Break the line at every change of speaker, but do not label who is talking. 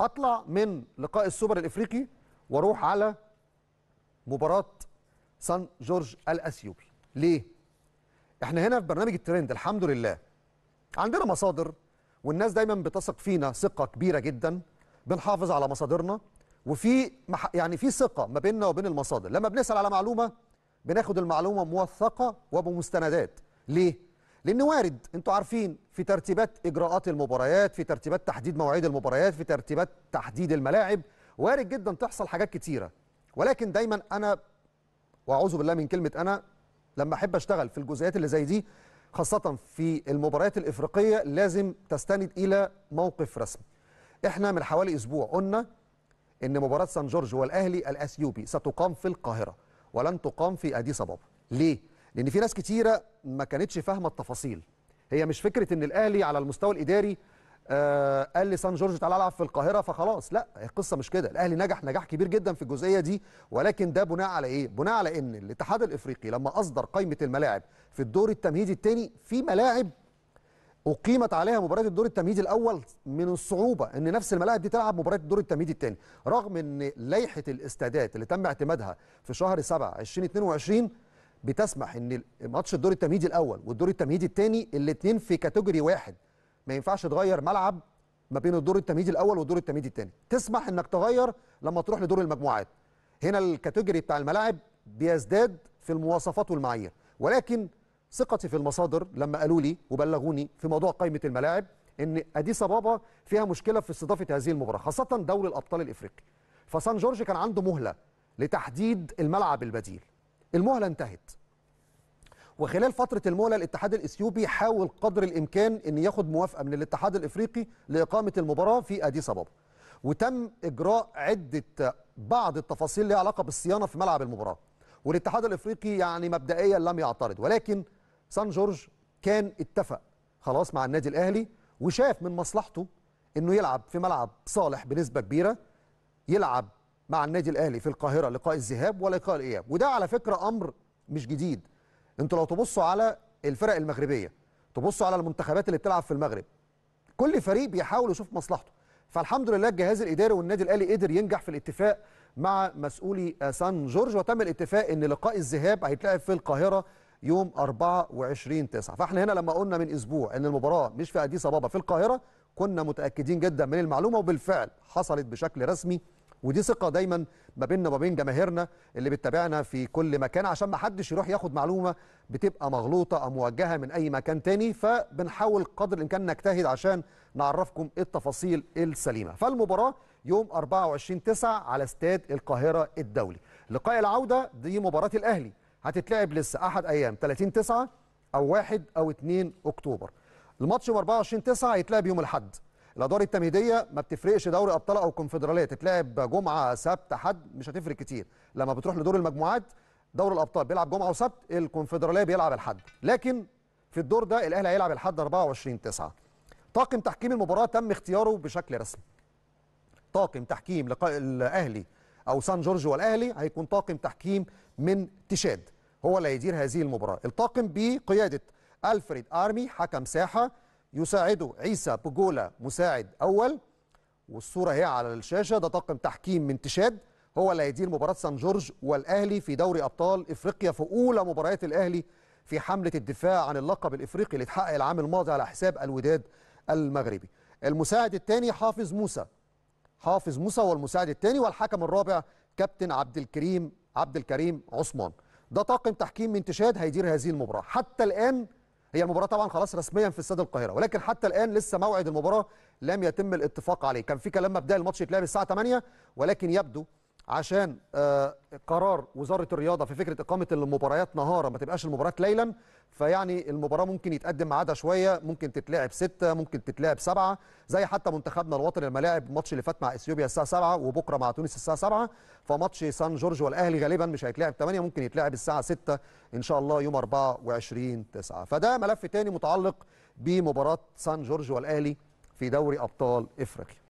اطلع من لقاء السوبر الافريقي واروح على مباراه سان جورج الاثيوبي ليه احنا هنا في برنامج الترند الحمد لله عندنا مصادر والناس دايما بتثق فينا ثقه كبيره جدا بنحافظ على مصادرنا وفي يعني في ثقه ما بيننا وبين المصادر لما بنسال على معلومه بناخد المعلومه موثقه وبمستندات ليه لان وارد انتوا عارفين في ترتيبات اجراءات المباريات في ترتيبات تحديد مواعيد المباريات في ترتيبات تحديد الملاعب وارد جدا تحصل حاجات كتيره ولكن دايما انا واعوذ بالله من كلمه انا لما احب اشتغل في الجزئيات اللي زي دي خاصه في المباريات الافريقيه لازم تستند الى موقف رسمي احنا من حوالي اسبوع قلنا ان مباراه سان جورج والاهلي الاثيوبي ستقام في القاهره ولن تقام في اديس ابابا ليه لان في ناس كتيره ما كانتش فاهمه التفاصيل هي مش فكره ان الاهلي على المستوى الاداري آه قال لسان جورج تعالى العب في القاهره فخلاص لا القصه مش كده الاهلي نجح نجاح كبير جدا في الجزئيه دي ولكن ده بناء على ايه بناء على ان الاتحاد الافريقي لما اصدر قائمه الملاعب في الدور التمهيدي الثاني في ملاعب اقيمت عليها مباريات الدور التمهيدي الاول من الصعوبه ان نفس الملاعب دي تلعب مباريات الدور التمهيدي الثاني رغم ان لائحه الاستادات اللي تم اعتمادها في شهر 7 2022 بتسمح ان ماتش الدور التمهيدي الاول والدور التمهيدي الثاني الاثنين في كاتيجوري واحد ما ينفعش تغير ملعب ما بين الدور التمهيدي الاول والدور التمهيدي الثاني تسمح انك تغير لما تروح لدور المجموعات هنا الكاتيجوري بتاع الملاعب بيزداد في المواصفات والمعايير ولكن ثقتي في المصادر لما قالوا لي وبلغوني في موضوع قائمه الملاعب ان اديس ابابا فيها مشكله في استضافه هذه المباراه خاصه دوري الابطال الافريقي فسان جورج كان عنده مهله لتحديد الملعب البديل المهله انتهت وخلال فترة المهلة الاتحاد الإثيوبي حاول قدر الإمكان أن ياخد موافقة من الاتحاد الإفريقي لإقامة المباراة في أديس أبابا وتم إجراء عدة بعض التفاصيل لها علاقة بالصيانة في ملعب المباراة والاتحاد الإفريقي يعني مبدئيا لم يعترض ولكن سان جورج كان اتفق خلاص مع النادي الأهلي وشاف من مصلحته أنه يلعب في ملعب صالح بنسبة كبيرة يلعب مع النادي الاهلي في القاهره لقاء الذهاب ولقاء الاياب وده على فكره امر مش جديد انتوا لو تبصوا على الفرق المغربيه تبصوا على المنتخبات اللي بتلعب في المغرب كل فريق بيحاول يشوف مصلحته فالحمد لله الجهاز الاداري والنادي الاهلي قدر ينجح في الاتفاق مع مسؤولي سان جورج وتم الاتفاق ان لقاء الذهاب هيتلعب في القاهره يوم 24 9 فاحنا هنا لما قلنا من اسبوع ان المباراه مش في اديس ابابا في القاهره كنا متاكدين جدا من المعلومه وبالفعل حصلت بشكل رسمي ودي ثقه دايما ما بيننا وما بين جماهيرنا اللي بتتابعنا في كل مكان عشان ما حدش يروح ياخد معلومه بتبقى مغلوطه او موجهه من اي مكان تاني فبنحاول قدر الامكان نجتهد عشان نعرفكم التفاصيل السليمه فالمباراه يوم 24 9 على استاد القاهره الدولي لقاء العوده دي مباراه الاهلي هتتلعب لسه احد ايام 30 9 او 1 او 2 اكتوبر الماتش يوم 24 9 هيتلعب يوم الاحد الادوار التمهيديه ما بتفرقش دوري ابطال او كونفدراليه تتلعب جمعه سبت حد مش هتفرق كتير لما بتروح لدور المجموعات دوري الابطال بيلعب جمعه وسبت الكونفدراليه بيلعب الحد لكن في الدور ده الاهلي هيلعب الحد 24 9 طاقم تحكيم المباراه تم اختياره بشكل رسمي طاقم تحكيم لقاء الاهلي او سان جورج والاهلي هيكون طاقم تحكيم من تشاد هو اللي هيدير هذه المباراه الطاقم بقياده الفريد ارمي حكم ساحه يساعده عيسى بوجولا مساعد أول والصورة هي على الشاشة ده طاقم تحكيم من تشاد هو اللي هيدير مباراة سان جورج والأهلي في دوري أبطال إفريقيا في أولى مباريات الأهلي في حملة الدفاع عن اللقب الإفريقي اللي اتحقق العام الماضي على حساب الوداد المغربي المساعد الثاني حافظ موسى حافظ موسى هو المساعد الثاني والحكم الرابع كابتن عبد الكريم عبد الكريم عثمان ده طاقم تحكيم من تشاد هيدير هذه المباراة حتى الآن هي المباراه طبعا خلاص رسميا في استاد القاهره ولكن حتى الان لسه موعد المباراه لم يتم الاتفاق عليه كان في كلام مبدئي الماتش يتلعب الساعه 8 ولكن يبدو عشان آه، قرار وزاره الرياضه في فكره اقامه المباريات نهارا ما تبقاش المباريات ليلا فيعني المباراه ممكن يتقدم ميعادها شويه ممكن تتلعب ستة ممكن تتلعب سبعة زي حتى منتخبنا الوطني الملاعب الماتش اللي فات مع اثيوبيا الساعه 7 وبكره مع تونس الساعه 7 فماتش سان جورج والاهلي غالبا مش هيتلعب 8 ممكن يتلعب الساعه 6 ان شاء الله يوم 24 9 فده ملف تاني متعلق بمباراه سان جورج والاهلي في دوري ابطال افريقيا